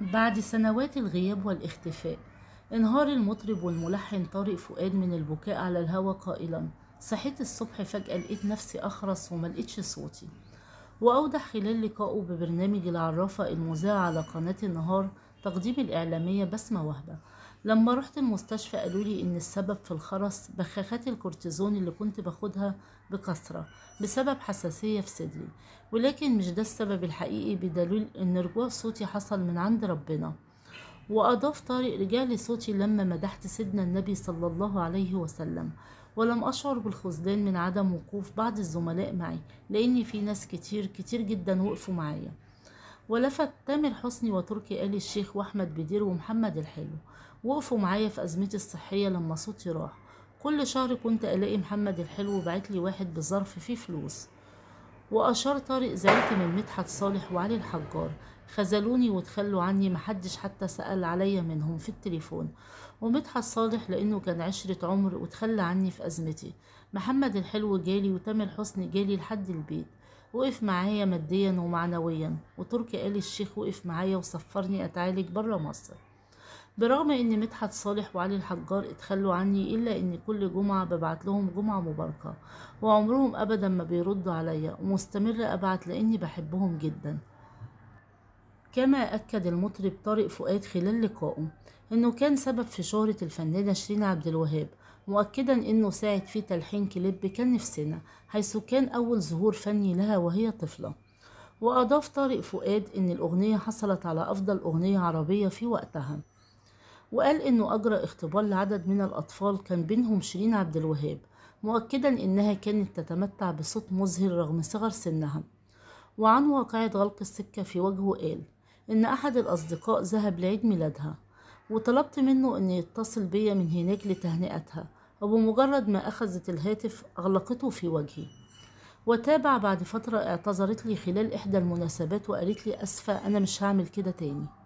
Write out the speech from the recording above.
بعد سنوات الغياب والاختفاء انهار المطرب والملحن طارق فؤاد من البكاء على الهوى قائلا صحيت الصبح فجأة لقيت نفسي أخرس وما لقيتش صوتي وأوضح خلال لقائه ببرنامج العرافة المذاع على قناة النهار تقديم الإعلامية بسمة وهبة لما رحت المستشفى قالوا لي إن السبب في الخرس بخاخات الكورتيزون اللي كنت باخدها بكثرة بسبب حساسية في صدري ولكن مش ده السبب الحقيقي بدليل إن رجوع صوتي حصل من عند ربنا وأضاف طارق رجع لي صوتي لما مدحت سيدنا النبي صلى الله عليه وسلم ولم أشعر بالخذلان من عدم وقوف بعض الزملاء معي لأن في ناس كتير كتير جدا وقفوا معايا ولفت تامر حسني وتركي آل الشيخ وأحمد بدير ومحمد الحلو وقفوا معايا في أزمتي الصحية لما صوتي راح كل شهر كنت ألاقي محمد الحلو بعت لي واحد بظرف فيه فلوس وأشار طارق زعلت من مدحت صالح وعلي الحجار خذلوني وتخلوا عني محدش حتى سأل عليا منهم في التليفون ومدحت صالح لأنه كان عشرة عمر وتخلى عني في أزمتي محمد الحلو جالي وتامر حسني جالي لحد البيت وقف معايا ماديا ومعنويا وتركي آل الشيخ وقف معايا وسفرني أتعالج بره مصر برغم ان مدحت صالح وعلي الحجار اتخلوا عني الا ان كل جمعة ببعت لهم جمعة مباركة وعمرهم ابدا ما بيردوا عليا ومستمرة ابعت لاني بحبهم جدا كما اكد المطرب طارق فؤاد خلال لقائه انه كان سبب في شهرة الفنانة شيرين عبد الوهاب مؤكدا أنه ساعد في تلحين كليب كان نفسنا حيث كان أول ظهور فني لها وهي طفلة وأضاف طارق فؤاد أن الأغنية حصلت على أفضل أغنية عربية في وقتها وقال أنه أجرى اختبار لعدد من الأطفال كان بينهم شيرين عبد الوهاب مؤكدا أنها كانت تتمتع بصوت مزهر رغم صغر سنها وعن واقعة غلق السكة في وجهه قال إن أحد الأصدقاء ذهب لعيد ميلادها وطلبت منه أن يتصل بيا من هناك لتهنئتها وبمجرد ما أخذت الهاتف أغلقته في وجهي وتابع بعد فترة اعتذرت لي خلال إحدى المناسبات وقالت لي أسفة أنا مش هعمل كده تاني